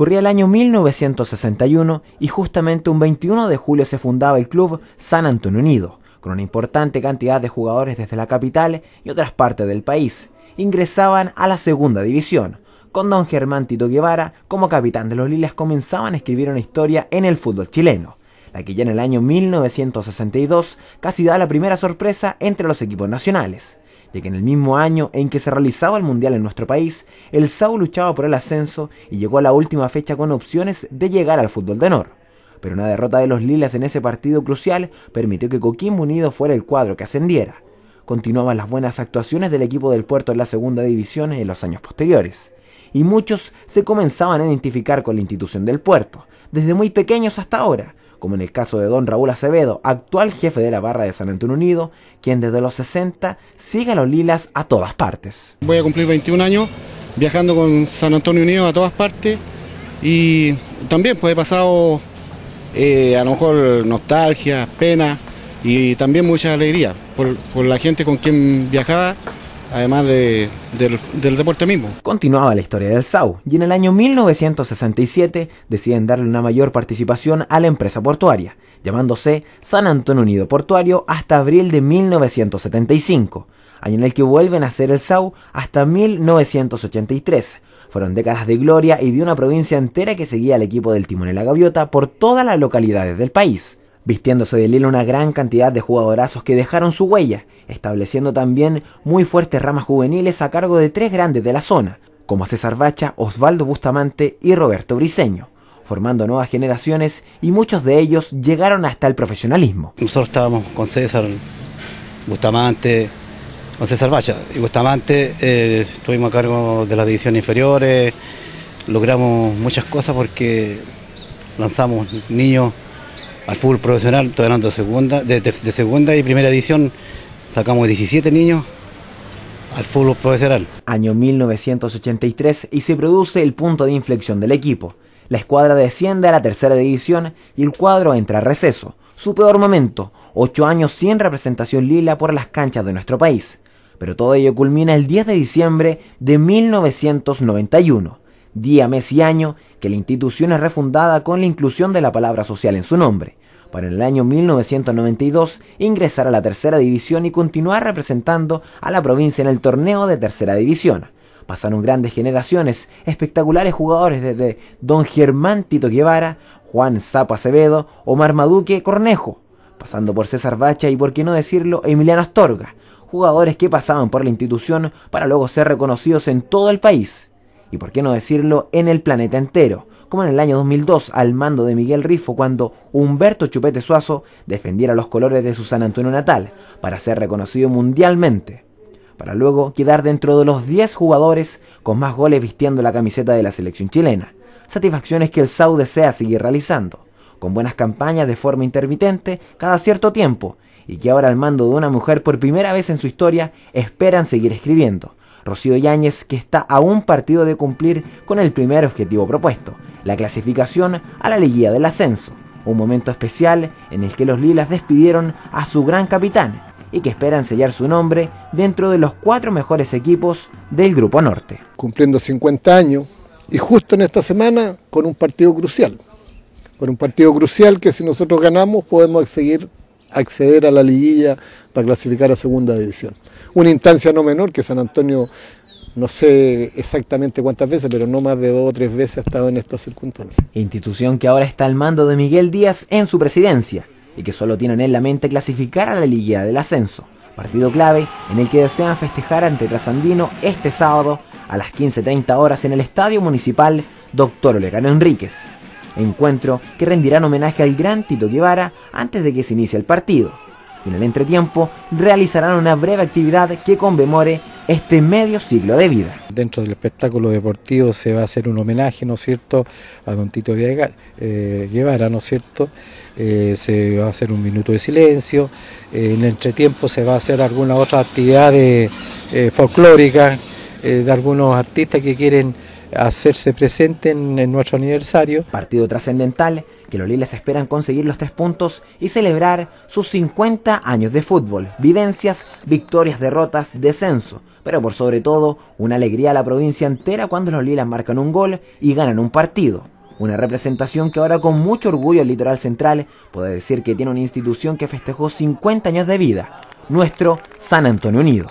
Corría el año 1961 y justamente un 21 de julio se fundaba el club San Antonio Unido, con una importante cantidad de jugadores desde la capital y otras partes del país. Ingresaban a la segunda división. Con don Germán Tito Guevara como capitán de los Liles comenzaban a escribir una historia en el fútbol chileno la que ya en el año 1962 casi da la primera sorpresa entre los equipos nacionales ya que en el mismo año en que se realizaba el Mundial en nuestro país, el SAU luchaba por el ascenso y llegó a la última fecha con opciones de llegar al fútbol de honor. Pero una derrota de los Lilas en ese partido crucial permitió que Coquimbo Unido fuera el cuadro que ascendiera. Continuaban las buenas actuaciones del equipo del puerto en la segunda división en los años posteriores, y muchos se comenzaban a identificar con la institución del puerto, desde muy pequeños hasta ahora, como en el caso de don Raúl Acevedo, actual jefe de la barra de San Antonio Unido, quien desde los 60 sigue a los lilas a todas partes. Voy a cumplir 21 años viajando con San Antonio Unido a todas partes y también pues, he pasado eh, a lo mejor nostalgia, pena y también mucha alegría por la gente con quien viajaba además del, del, deporte mismo. Continuaba la historia del SAU y en el año 1967 deciden darle una mayor participación a la empresa portuaria, llamándose San Antonio Unido Portuario hasta abril de 1975, año en el que vuelven a ser el SAU hasta 1983. Fueron décadas de gloria y de una provincia entera que seguía al equipo del Timón y la Gaviota por todas las localidades del país vistiéndose de hilo una gran cantidad de jugadorazos que dejaron su huella, estableciendo también muy fuertes ramas juveniles a cargo de tres grandes de la zona, como César Bacha, Osvaldo Bustamante y Roberto Briseño, formando nuevas generaciones y muchos de ellos llegaron hasta el profesionalismo. Nosotros estábamos con César Bustamante, con César Bacha y Bustamante, eh, estuvimos a cargo de las divisiones inferiores, logramos muchas cosas porque lanzamos niños al fútbol profesional, estoy de segunda, de, segunda y primera edición, sacamos 17 niños al fútbol profesional. Año 1983 y se produce el punto de inflexión del equipo. La escuadra desciende a la tercera división y el cuadro entra a receso. Su peor momento, ocho años sin representación lila por las canchas de nuestro país. Pero todo ello culmina el 10 de diciembre de 1991, día, mes y año que la institución es refundada con la inclusión de la palabra social en su nombre, para en el año 1992 ingresar a la tercera división y continuar representando a la provincia en el torneo de tercera división. Pasaron grandes generaciones, espectaculares jugadores desde Don Germán Tito Guevara, Juan Zapa Acevedo, Omar Maduque Cornejo, pasando por César Bacha y, por qué no decirlo, Emiliano Astorga, jugadores que pasaban por la institución para luego ser reconocidos en todo el país y por qué no decirlo, en el planeta entero, como en el año 2002 al mando de Miguel Rifo cuando Humberto Chupete Suazo defendiera los colores de su San Antonio natal para ser reconocido mundialmente, para luego quedar dentro de los 10 jugadores con más goles vistiendo la camiseta de la selección chilena, satisfacciones que el SAU desea seguir realizando, con buenas campañas de forma intermitente cada cierto tiempo y que ahora al mando de una mujer por primera vez en su historia esperan seguir escribiendo, Rocío Yáñez, que está a un partido de cumplir con el primer objetivo propuesto, la clasificación a la liguilla del ascenso, un momento especial en el que los Lilas despidieron a su gran capitán y que esperan sellar su nombre dentro de los cuatro mejores equipos del Grupo Norte. Cumpliendo 50 años y justo en esta semana con un partido crucial, con un partido crucial que si nosotros ganamos podemos seguir acceder a la liguilla para clasificar a segunda división. Una instancia no menor que San Antonio, no sé exactamente cuántas veces, pero no más de dos o tres veces ha estado en estas circunstancias. Institución que ahora está al mando de Miguel Díaz en su presidencia y que solo tienen en la mente clasificar a la liguilla del ascenso. Partido clave en el que desean festejar ante Trasandino este sábado a las 15.30 horas en el Estadio Municipal Doctor Olegano Enríquez encuentro que rendirán homenaje al gran Tito Guevara antes de que se inicie el partido. en el entretiempo realizarán una breve actividad que conmemore este medio siglo de vida. Dentro del espectáculo deportivo se va a hacer un homenaje, ¿no es cierto?, a don Tito Guevara, eh, ¿no es cierto? Eh, se va a hacer un minuto de silencio, eh, en el entretiempo se va a hacer alguna otra actividad folclórica de algunos artistas que quieren hacerse presente en, nuestro aniversario. Partido trascendental que los Lilas esperan conseguir los tres puntos y celebrar sus 50 años de fútbol, vivencias, victorias, derrotas, descenso, pero por sobre todo una alegría a la provincia entera cuando los Lilas marcan un gol y ganan un partido. Una representación que ahora con mucho orgullo el Litoral Central puede decir que tiene una institución que festejó 50 años de vida, nuestro San Antonio Unido.